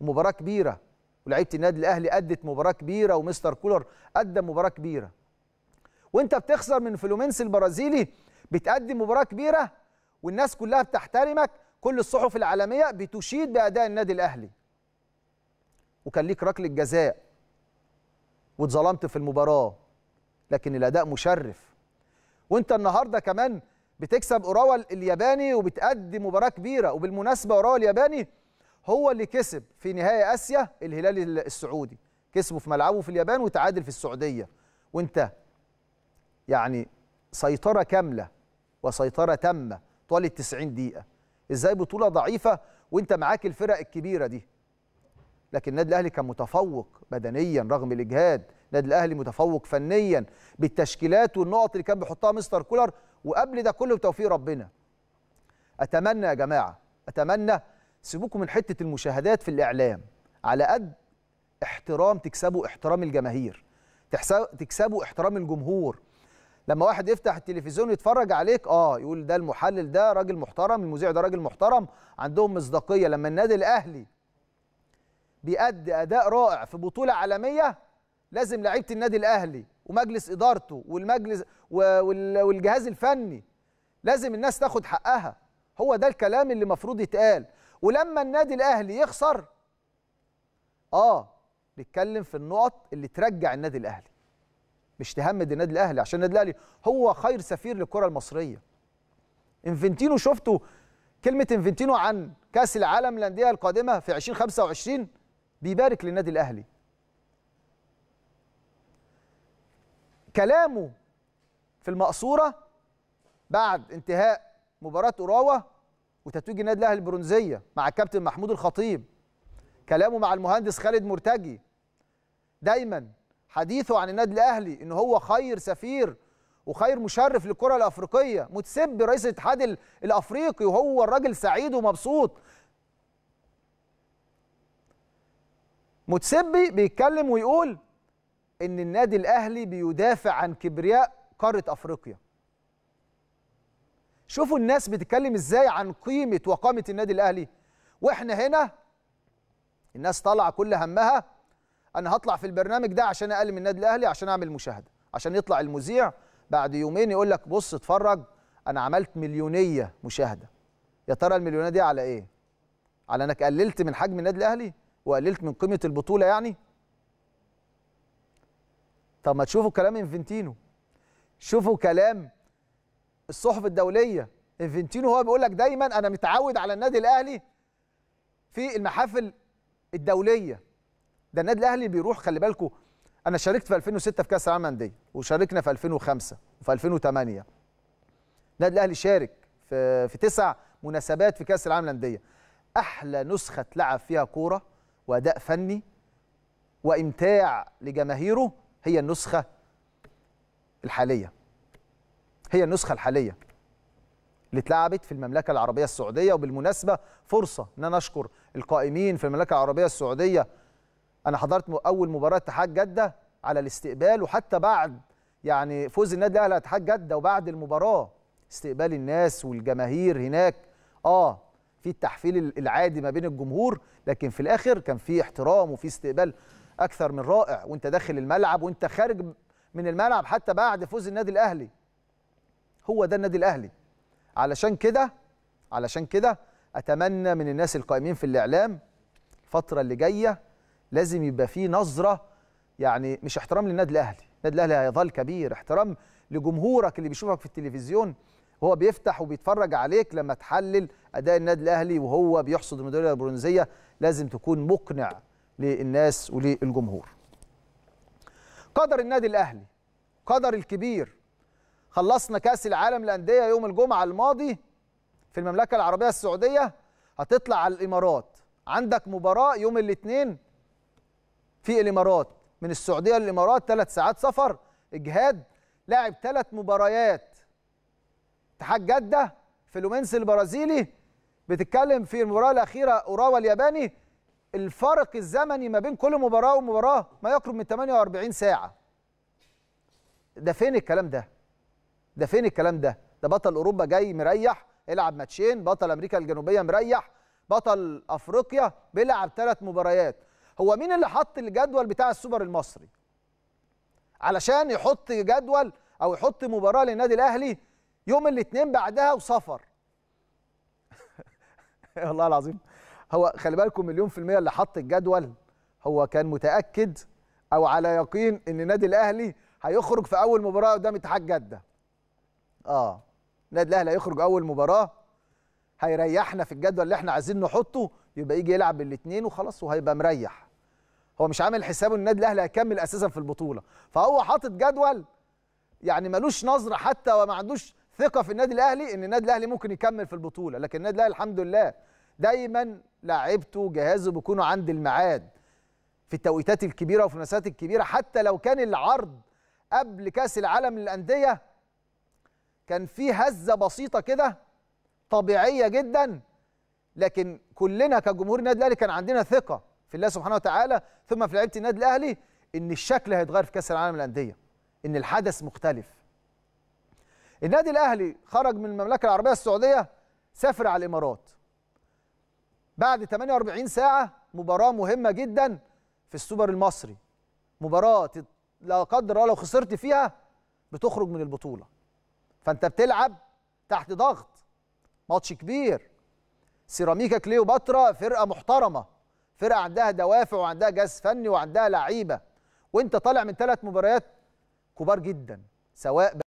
مباراه كبيره ولاعيبه النادي الاهلي ادت مباراه كبيره ومستر كولر ادى مباراه كبيره وانت بتخسر من فلومينس البرازيلي بتقدم مباراه كبيره والناس كلها بتحترمك كل الصحف العالميه بتشيد باداء النادي الاهلي وكان ليك ركله جزاء واتظلمت في المباراه لكن الاداء مشرف وانت النهارده كمان بتكسب اوراوا الياباني وبتقدم مباراه كبيره وبالمناسبه اوراوا الياباني هو اللي كسب في نهائي اسيا الهلال السعودي كسبه في ملعبه في اليابان وتعادل في السعوديه وانت يعني سيطره كامله وسيطره تامه طوال 90 دقيقه ازاي بطوله ضعيفه وانت معاك الفرق الكبيره دي لكن النادي الاهلي كان متفوق بدنيا رغم الاجهاد النادي الاهلي متفوق فنيا بالتشكيلات والنقط اللي كان بيحطها مستر كولر وقبل ده كله بتوفيق ربنا اتمنى يا جماعه اتمنى سيبوكم من حته المشاهدات في الاعلام على قد احترام تكسبوا احترام الجماهير تكسبوا احترام الجمهور لما واحد يفتح التلفزيون يتفرج عليك اه يقول ده المحلل ده راجل محترم المذيع ده راجل محترم عندهم مصداقيه لما النادي الاهلي بيأدي اداء رائع في بطوله عالميه لازم لعيبه النادي الاهلي ومجلس ادارته والمجلس والجهاز الفني لازم الناس تاخد حقها هو ده الكلام اللي المفروض يتقال ولما النادي الاهلي يخسر اه نتكلم في النقط اللي ترجع النادي الاهلي مش تهمد النادي الاهلي عشان النادي الاهلي هو خير سفير للكره المصريه انفنتينو شفتوا كلمه انفنتينو عن كاس العالم للانديه القادمه في 2025 بيبارك للنادي الاهلي كلامه في المقصوره بعد انتهاء مباراه اوراوا وتتويج النادي الاهلي البرونزيه مع الكابتن محمود الخطيب كلامه مع المهندس خالد مرتجي دايما حديثه عن النادي الاهلي ان هو خير سفير وخير مشرف للكره الافريقيه متسب رئيس الاتحاد الافريقي وهو الراجل سعيد ومبسوط متسبي بيتكلم ويقول ان النادي الاهلي بيدافع عن كبرياء قاره افريقيا شوفوا الناس بتتكلم ازاي عن قيمه وقامه النادي الاهلي واحنا هنا الناس طالعه كل همها انا هطلع في البرنامج ده عشان اقلل من النادي الاهلي عشان اعمل مشاهده عشان يطلع المذيع بعد يومين يقول لك بص اتفرج انا عملت مليونيه مشاهده يا ترى المليونيه دي على ايه على انك قللت من حجم النادي الاهلي وقللت من قيمه البطوله يعني طب ما تشوفوا كلام انفنتينو شوفوا كلام الصحف الدوليه انفنتينو هو بيقول لك دايما انا متعود على النادي الاهلي في المحافل الدوليه ده النادي الاهلي بيروح خلي بالكم انا شاركت في 2006 في كاس العالم للانديه وشاركنا في 2005 وفي 2008 النادي الاهلي شارك في في تسع مناسبات في كاس العالم للانديه احلى نسخه اتلعب فيها كوره واداء فني وامتاع لجماهيره هي النسخه الحاليه هي النسخة الحالية اللي اتلعبت في المملكة العربية السعودية وبالمناسبة فرصة ان انا اشكر القائمين في المملكة العربية السعودية انا حضرت اول مباراة اتحاد جدة على الاستقبال وحتى بعد يعني فوز النادي الاهلي على اتحاد جدة وبعد المباراة استقبال الناس والجماهير هناك اه في التحفيل العادي ما بين الجمهور لكن في الاخر كان في احترام وفي استقبال اكثر من رائع وانت داخل الملعب وانت خارج من الملعب حتى بعد فوز النادي الاهلي هو ده النادي الاهلي علشان كده علشان كده اتمنى من الناس القائمين في الاعلام الفتره اللي جايه لازم يبقى في نظره يعني مش احترام للنادي الاهلي النادي الاهلي هيظل كبير احترام لجمهورك اللي بيشوفك في التلفزيون هو بيفتح وبيتفرج عليك لما تحلل اداء النادي الاهلي وهو بيحصد الميداليه البرونزيه لازم تكون مقنع للناس وللجمهور قدر النادي الاهلي قدر الكبير خلصنا كاس العالم للانديه يوم الجمعه الماضي في المملكه العربيه السعوديه هتطلع على الامارات عندك مباراه يوم الاثنين في الامارات من السعوديه للامارات ثلاث ساعات سفر اجهاد لاعب ثلاث مباريات اتحاد جده فلومينس البرازيلي بتتكلم في المباراه الاخيره اوراوا الياباني الفرق الزمني ما بين كل مباراه ومباراه ما يقرب من 48 ساعه ده فين الكلام ده ده فين الكلام ده ده بطل اوروبا جاي مريح العب ماتشين بطل امريكا الجنوبيه مريح بطل افريقيا بيلعب ثلاث مباريات هو مين اللي حط الجدول بتاع السوبر المصري علشان يحط جدول او يحط مباراه للنادي الاهلي يوم الاثنين بعدها وسفر والله العظيم هو خلي بالكم مليون في المية اللي حط الجدول هو كان متأكد أو على يقين إن النادي الأهلي هيخرج في أول مباراة قدام اتحاد جدة اه النادي الاهلي هيخرج اول مباراه هيريحنا في الجدول اللي احنا عايزين نحطه يبقى يجي يلعب الاثنين وخلاص وهيبقى مريح هو مش عامل حسابه ان النادي الاهلي هيكمل اساسا في البطوله فهو حاطط جدول يعني ملوش نظره حتى وما عندوش ثقه في النادي الاهلي ان النادي الاهلي ممكن يكمل في البطوله لكن النادي الاهلي الحمد لله دايما لاعيبته جهازه بيكونوا عند الميعاد في التوقيتات الكبيره وفي المسات الكبيره حتى لو كان العرض قبل كاس العالم للانديه كان في هزه بسيطه كده طبيعيه جدا لكن كلنا كجمهور النادي الاهلي كان عندنا ثقه في الله سبحانه وتعالى ثم في لعيبه النادي الاهلي ان الشكل هيتغير في كاس العالم الانديه ان الحدث مختلف النادي الاهلي خرج من المملكه العربيه السعوديه سافر على الامارات بعد 48 ساعه مباراه مهمه جدا في السوبر المصري مباراه لا قدر الله لو خسرت فيها بتخرج من البطوله فانت بتلعب تحت ضغط ماتش كبير سيراميكا كليوباترا فرقه محترمه فرقه عندها دوافع وعندها جهاز فني وعندها لعيبه وانت طالع من ثلاث مباريات كبار جدا سواء